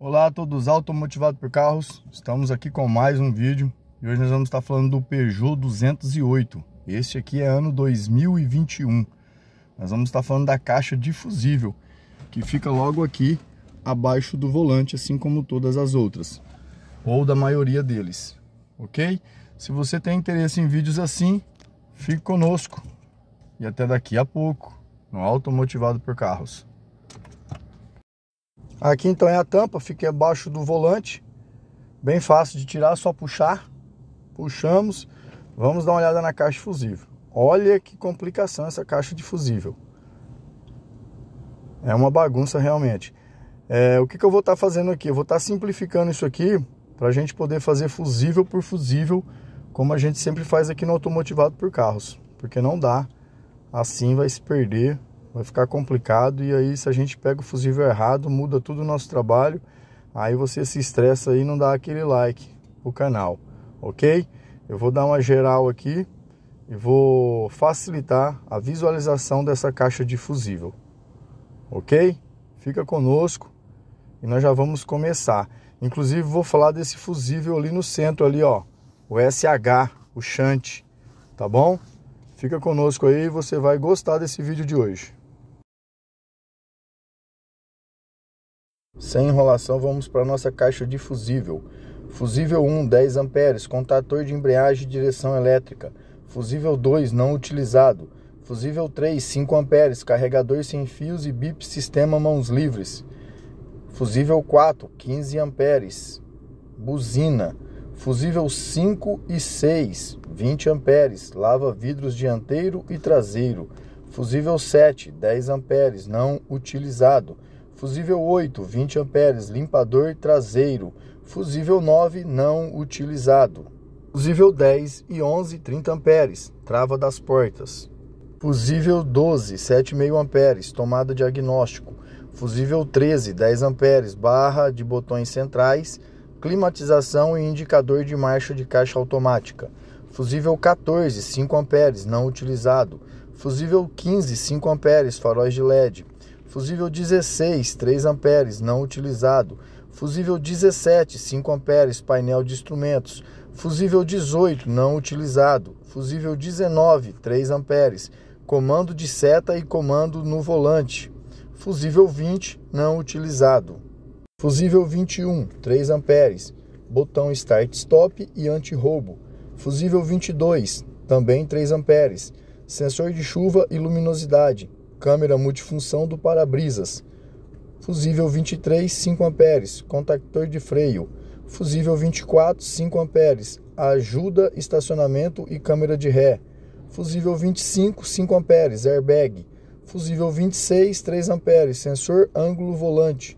Olá a todos automotivados por carros, estamos aqui com mais um vídeo e hoje nós vamos estar falando do Peugeot 208. Este aqui é ano 2021. Nós vamos estar falando da caixa difusível que fica logo aqui abaixo do volante, assim como todas as outras, ou da maioria deles, ok? Se você tem interesse em vídeos assim, fique conosco e até daqui a pouco no Automotivado por Carros. Aqui então é a tampa, fica abaixo do volante, bem fácil de tirar, só puxar. Puxamos, vamos dar uma olhada na caixa de fusível. Olha que complicação essa caixa de fusível. É uma bagunça realmente. É, o que, que eu vou estar tá fazendo aqui? Eu vou estar tá simplificando isso aqui para a gente poder fazer fusível por fusível, como a gente sempre faz aqui no Automotivado por Carros, porque não dá. Assim vai se perder vai ficar complicado e aí se a gente pega o fusível errado, muda tudo o nosso trabalho, aí você se estressa e não dá aquele like pro canal, ok? Eu vou dar uma geral aqui e vou facilitar a visualização dessa caixa de fusível, ok? Fica conosco e nós já vamos começar. Inclusive vou falar desse fusível ali no centro ali, ó, o SH, o Shant, tá bom? Fica conosco aí, você vai gostar desse vídeo de hoje. Sem enrolação, vamos para a nossa caixa de fusível. Fusível 1, 10 amperes, contator de embreagem e direção elétrica. Fusível 2, não utilizado. Fusível 3, 5 amperes, carregador sem fios e bip sistema mãos livres. Fusível 4, 15 amperes. Buzina. Fusível 5 e 6, 20 amperes, lava vidros dianteiro e traseiro. Fusível 7, 10 amperes, não utilizado. Fusível 8, 20 amperes, limpador traseiro. Fusível 9, não utilizado. Fusível 10 e 11, 30 amperes, trava das portas. Fusível 12, 7,5 amperes, tomada diagnóstico. Fusível 13, 10 amperes, barra de botões centrais Climatização e indicador de marcha de caixa automática. Fusível 14, 5 amperes, não utilizado. Fusível 15, 5 amperes, faróis de LED. Fusível 16, 3 amperes, não utilizado. Fusível 17, 5 amperes, painel de instrumentos. Fusível 18, não utilizado. Fusível 19, 3 amperes, comando de seta e comando no volante. Fusível 20, não utilizado. Fusível 21, 3 amperes, botão start stop e anti-roubo. Fusível 22, também 3 amperes, sensor de chuva e luminosidade, câmera multifunção do para-brisas. Fusível 23, 5 amperes, contactor de freio. Fusível 24, 5 amperes, ajuda, estacionamento e câmera de ré. Fusível 25, 5 amperes, airbag. Fusível 26, 3 amperes, sensor ângulo volante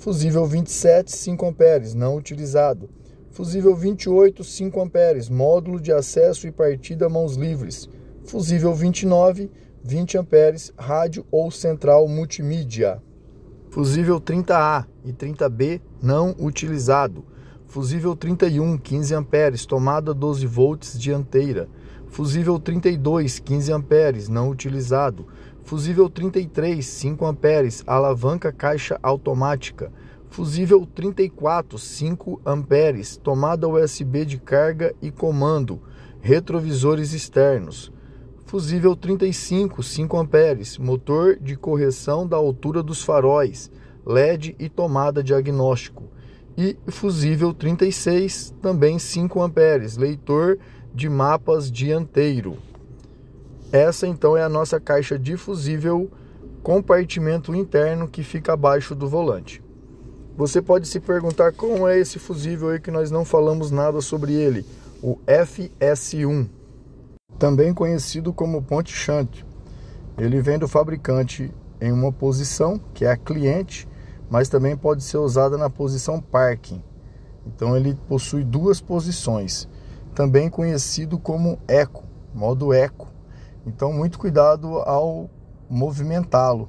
Fusível 27, 5 amperes, não utilizado. Fusível 28, 5 amperes, módulo de acesso e partida mãos livres. Fusível 29, 20 amperes, rádio ou central multimídia. Fusível 30A e 30B, não utilizado. Fusível 31, 15 amperes, tomada 12 volts dianteira. Fusível 32, 15 amperes, não utilizado fusível 33, 5 amperes, alavanca caixa automática, fusível 34, 5 amperes, tomada USB de carga e comando, retrovisores externos. Fusível 35, 5 amperes, motor de correção da altura dos faróis, LED e tomada diagnóstico. E fusível 36, também 5 amperes, leitor de mapas dianteiro. Essa então é a nossa caixa difusível compartimento interno que fica abaixo do volante. Você pode se perguntar como é esse fusível aí que nós não falamos nada sobre ele, o FS1, também conhecido como ponte shunt. Ele vem do fabricante em uma posição que é a cliente, mas também pode ser usada na posição parking. Então ele possui duas posições, também conhecido como eco, modo eco então, muito cuidado ao movimentá-lo,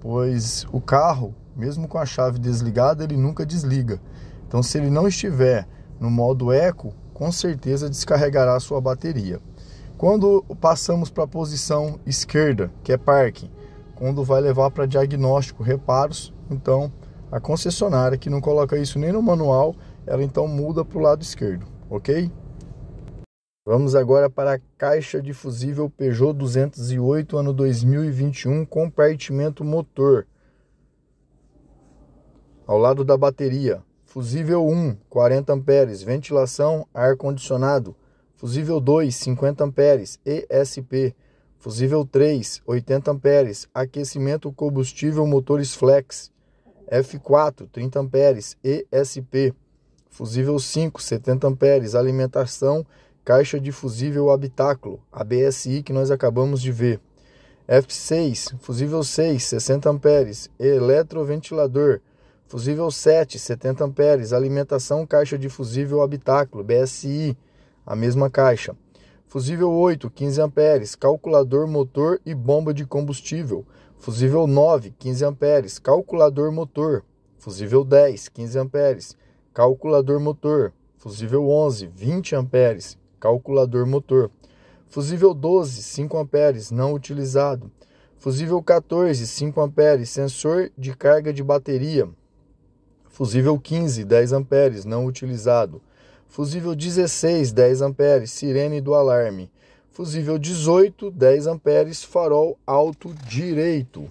pois o carro, mesmo com a chave desligada, ele nunca desliga. Então, se ele não estiver no modo eco, com certeza descarregará a sua bateria. Quando passamos para a posição esquerda, que é parking, quando vai levar para diagnóstico, reparos, então a concessionária que não coloca isso nem no manual, ela então muda para o lado esquerdo, ok? Vamos agora para a caixa de fusível Peugeot 208 ano 2021, compartimento motor. Ao lado da bateria, fusível 1, 40 amperes, ventilação, ar condicionado. Fusível 2, 50 amperes, ESP. Fusível 3, 80 amperes, aquecimento combustível motores flex. F4, 30 amperes, ESP. Fusível 5, 70 amperes, alimentação caixa de fusível habitáculo, a BSI que nós acabamos de ver. F6, fusível 6, 60 amperes, eletroventilador, fusível 7, 70 amperes, alimentação caixa de fusível habitáculo, BSI, a mesma caixa. Fusível 8, 15 amperes, calculador motor e bomba de combustível. Fusível 9, 15 amperes, calculador motor. Fusível 10, 15 amperes, calculador motor. Fusível 11, 20 amperes, calculador motor. Fusível 12, 5 amperes, não utilizado. Fusível 14, 5 amperes, sensor de carga de bateria. Fusível 15, 10 amperes, não utilizado. Fusível 16, 10 amperes, sirene do alarme. Fusível 18, 10 amperes, farol alto direito.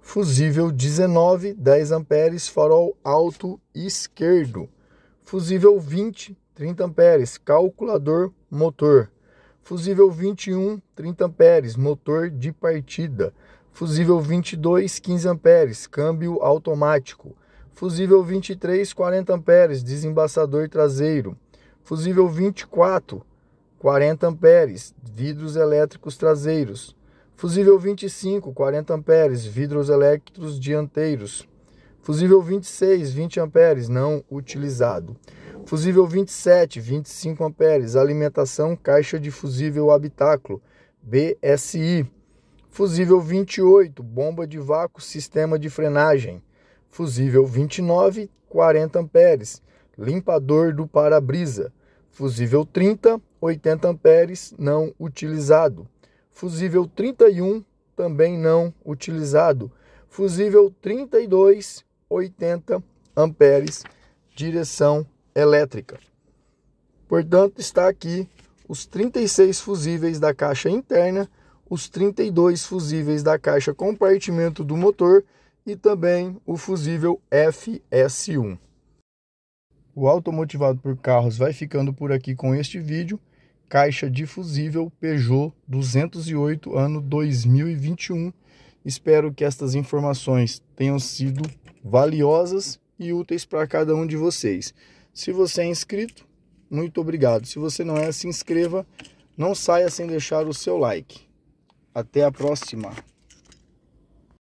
Fusível 19, 10 amperes, farol alto esquerdo. Fusível 20, 30 amperes, calculador motor. Fusível 21, 30 amperes, motor de partida. Fusível 22, 15 amperes, câmbio automático. Fusível 23, 40 amperes, desembaçador traseiro. Fusível 24, 40 amperes, vidros elétricos traseiros. Fusível 25, 40 amperes, vidros elétricos dianteiros. Fusível 26, 20 amperes, não utilizado. Fusível 27, 25 amperes, alimentação caixa de fusível habitáculo, BSI. Fusível 28, bomba de vácuo, sistema de frenagem. Fusível 29, 40 amperes, limpador do para-brisa. Fusível 30, 80 amperes, não utilizado. Fusível 31, também não utilizado. Fusível 32, 80 amperes, direção elétrica. Portanto, está aqui os 36 fusíveis da caixa interna, os 32 fusíveis da caixa compartimento do motor e também o fusível FS1. O automotivado por carros vai ficando por aqui com este vídeo. Caixa de fusível Peugeot 208 ano 2021. Espero que estas informações tenham sido valiosas e úteis para cada um de vocês. Se você é inscrito, muito obrigado. Se você não é, se inscreva. Não saia sem deixar o seu like. Até a próxima.